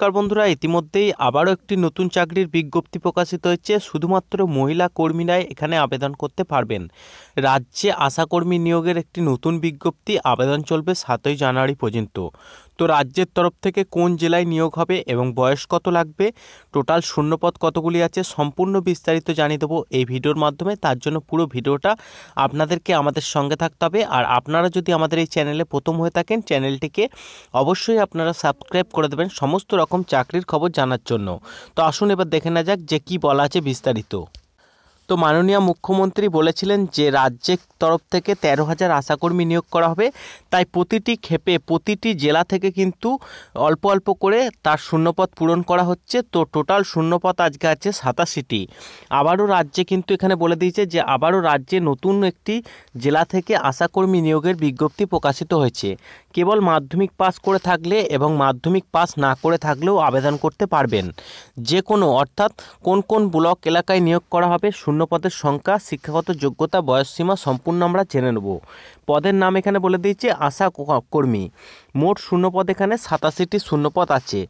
নমস্কার বন্ধুরা ইতিমধ্যেই আবারও একটি নতুন চাকরির বিজ্ঞপ্তি প্রকাশিত হয়েছে শুধুমাত্র মহিলা কর্মীরাই এখানে আবেদন করতে পারবেন রাজ্যে আশাকর্মী নিয়োগের একটি নতুন বিজ্ঞপ্তি আবেদন চলবে সাতই জানুয়ারি পর্যন্ত তো রাজ্যের তরফ থেকে কোন জেলায় নিয়োগ হবে এবং বয়স কত লাগবে টোটাল শূন্যপদ কতগুলি আছে সম্পূর্ণ বিস্তারিত জানিয়ে দেবো এই ভিডিওর মাধ্যমে তার জন্য পুরো ভিডিওটা আপনাদেরকে আমাদের সঙ্গে থাকতে হবে আর আপনারা যদি আমাদের এই চ্যানেলে প্রথম হয়ে থাকেন চ্যানেলটিকে অবশ্যই আপনারা সাবস্ক্রাইব করে দেবেন সমস্ত রকম চাকরির খবর জানার জন্য তো আসুন এবার দেখে না যাক যে কি বলা আছে বিস্তারিত তো মাননীয় মুখ্যমন্ত্রী বলেছিলেন যে রাজ্যের তরফ থেকে তেরো হাজার আশাকর্মী নিয়োগ করা হবে তাই প্রতিটি ক্ষেপে প্রতিটি জেলা থেকে কিন্তু অল্প অল্প করে তার শূন্যপদ পূরণ করা হচ্ছে তো টোটাল শূন্যপদ আজকে আছে সাতাশিটি আবারও রাজ্যে কিন্তু এখানে বলে দিয়েছে যে আবারও রাজ্যে নতুন একটি জেলা থেকে আশাকর্মী নিয়োগের বিজ্ঞপ্তি প্রকাশিত হয়েছে কেবল মাধ্যমিক পাস করে থাকলে এবং মাধ্যমিক পাস না করে থাকলেও আবেদন করতে পারবেন যে কোনো অর্থাৎ কোন কোন ব্লক এলাকায় নিয়োগ করা হবে শূন্য পদের সংখ্যা শিক্ষাগত যোগ্যতা বয়সসীমা সম্পূর্ণ আমরা জেনে নেব পদের নাম এখানে বলে দিয়েছি আশা কর্মী মোট শূন্যপদ এখানে সাতাশিটি শূন্যপদ আছে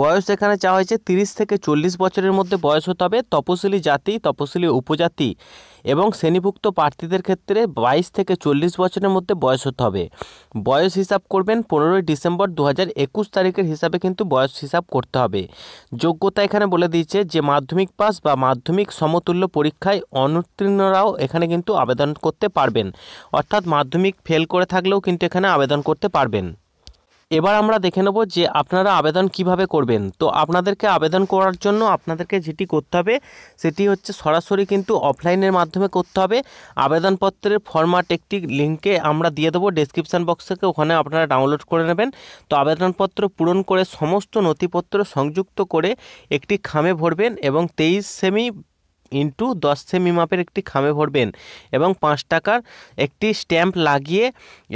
বয়স এখানে চাওয়া হয়েছে তিরিশ থেকে চল্লিশ বছরের মধ্যে বয়স হতে হবে তপশিলি জাতি তপশিলি উপজাতি এবং শ্রেণীভুক্ত প্রার্থীদের ক্ষেত্রে বাইশ থেকে চল্লিশ বছরের মধ্যে বয়স হতে হবে বয়স হিসাব করবেন পনেরোই ডিসেম্বর দু তারিখের হিসাবে কিন্তু বয়স হিসাব করতে হবে যোগ্যতা এখানে বলে দিয়েছে যে মাধ্যমিক পাস বা মাধ্যমিক সমতুল্য পরীক্ষায় অনুত্তীর্ণরাও এখানে কিন্তু আবেদন করতে পারবেন অর্থাৎ মাধ্যমিক ফেল করে থাকলেও কিন্তু এখানে আবেদন করতে পারবেন এবার আমরা দেখে নেব যে আপনারা আবেদন কিভাবে করবেন তো আপনাদেরকে আবেদন করার জন্য আপনাদেরকে যেটি করতে হবে সেটি হচ্ছে সরাসরি কিন্তু অফলাইনের মাধ্যমে করতে হবে আবেদনপত্রের ফরম্যাট একটি লিঙ্কে আমরা দিয়ে দেবো ডিসক্রিপশান বক্স থেকে ওখানে আপনারা ডাউনলোড করে নেবেন তো আবেদনপত্র পূরণ করে সমস্ত নথিপত্র সংযুক্ত করে একটি খামে ভরবেন এবং তেইশ সেমি ইন্টু দশ সেমি মাপের একটি খামে ভরবেন এবং পাঁচ টাকার একটি স্ট্যাম্প লাগিয়ে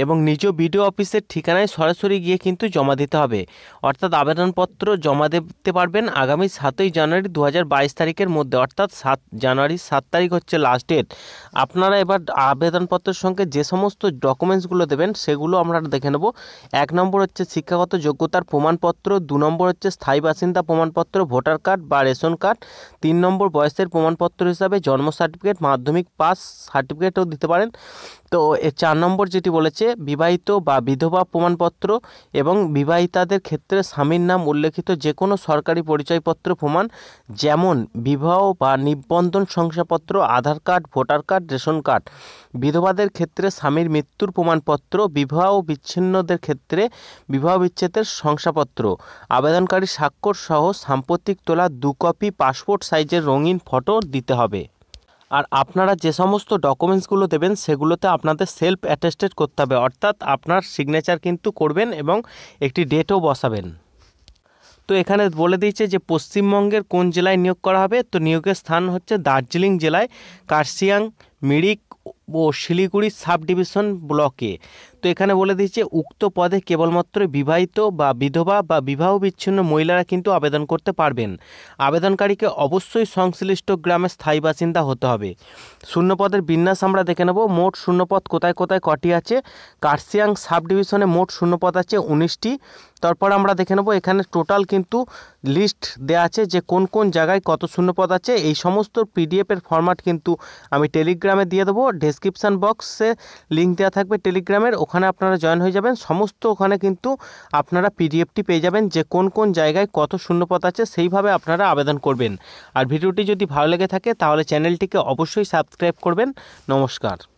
এবং নিজ বিডিও অফিসের ঠিকানায় সরাসরি গিয়ে কিন্তু জমা দিতে হবে অর্থাৎ আবেদনপত্র জমা দিতে পারবেন আগামী সাতই জানুয়ারি দু তারিখের মধ্যে অর্থাৎ সাত জানুয়ারির সাত তারিখ হচ্ছে লাস্ট ডেট আপনারা এবার আবেদনপত্রের সঙ্গে যে সমস্ত ডকুমেন্টসগুলো দেবেন সেগুলো আমরা দেখে নেব এক নম্বর হচ্ছে শিক্ষাগত যোগ্যতার প্রমাণপত্র দু নম্বর হচ্ছে স্থায়ী বাসিন্দা প্রমাণপত্র ভোটার কার্ড বা রেশন কার্ড তিন নম্বর বয়সের প্রমাণপত্র প্রমাণপত্র হিসাবে জন্ম সার্টিফিকেট মাধ্যমিক পাস সার্টিফিকেটও দিতে পারেন তো চার নম্বর যেটি বলেছে বিবাহিত বা বিধবা প্রমাণপত্র এবং বিবাহিতাদের ক্ষেত্রে স্বামীর নাম উল্লেখিত যে কোনো সরকারি পরিচয়পত্র প্রমাণ যেমন বিবাহ বা নিবন্ধন শংসাপত্র Aadhaar card voter card ration card বিধবাদের ক্ষেত্রে স্বামীর মৃত্যুর প্রমাণপত্র বিবাহ বিচ্ছিন্নদের ক্ষেত্রে বিবাহ বিচ্ছেদের শংসাপত্র আবেদনকারী স্বাক্ষর সহ সাম্প্রতিক তোলা দু কপি পাসপোর্ট সাইজের রঙিন ফটো দিতে হবে আর আপনারা যে সমস্ত ডকুমেন্টসগুলো দেবেন সেগুলোতে আপনাদের সেলফ অ্যাটেস্টেড করতে হবে অর্থাৎ আপনার সিগনেচার কিন্তু করবেন এবং একটি ডেটও বসাবেন তো এখানে বলে দিয়েছে যে পশ্চিমবঙ্গের কোন জেলায় নিয়োগ করা হবে তো নিয়োগের স্থান হচ্ছে দার্জিলিং জেলায় কার্সিয়াং মিরিক ও শিলিগুড়ি সাব ডিভিশন ব্লকে তো এখানে বলে দিয়েছে উক্ত পদে কেবলমাত্র বিবাহিত বা বিধবা বা বিবাহ বিচ্ছিন্ন মহিলারা কিন্তু আবেদন করতে পারবেন আবেদনকারীকে অবশ্যই সংশ্লিষ্ট গ্রামের স্থায়ী বাসিন্দা হতে হবে শূন্যপদের বিন্যাস আমরা দেখে নেব মোট শূন্যপদ কোথায় কোথায় কটি আছে কার্সিয়াং সাব ডিভিশনে মোট শূন্যপদ আছে উনিশটি তারপর আমরা দেখে নেব এখানে টোটাল কিন্তু লিস্ট দেওয়া আছে যে কোন কোন জায়গায় কত শূন্যপদ আছে এই সমস্ত পিডিএফের ফরম্যাট কিন্তু আমি টেলিগ্রামে দিয়ে দেবো ডেসক্রিপশান বক্সে লিঙ্ক দেওয়া থাকবে টেলিগ্রামের ওখানে আপনারা জয়েন হয়ে যাবেন সমস্ত ওখানে কিন্তু আপনারা পিডিএফটি পেয়ে যাবেন যে কোন কোন জায়গায় কত শূন্যপদ আছে সেইভাবে আপনারা আবেদন করবেন আর ভিডিওটি যদি ভালো লেগে থাকে তাহলে চ্যানেলটিকে অবশ্যই সাবস্ক্রাইব করবেন নমস্কার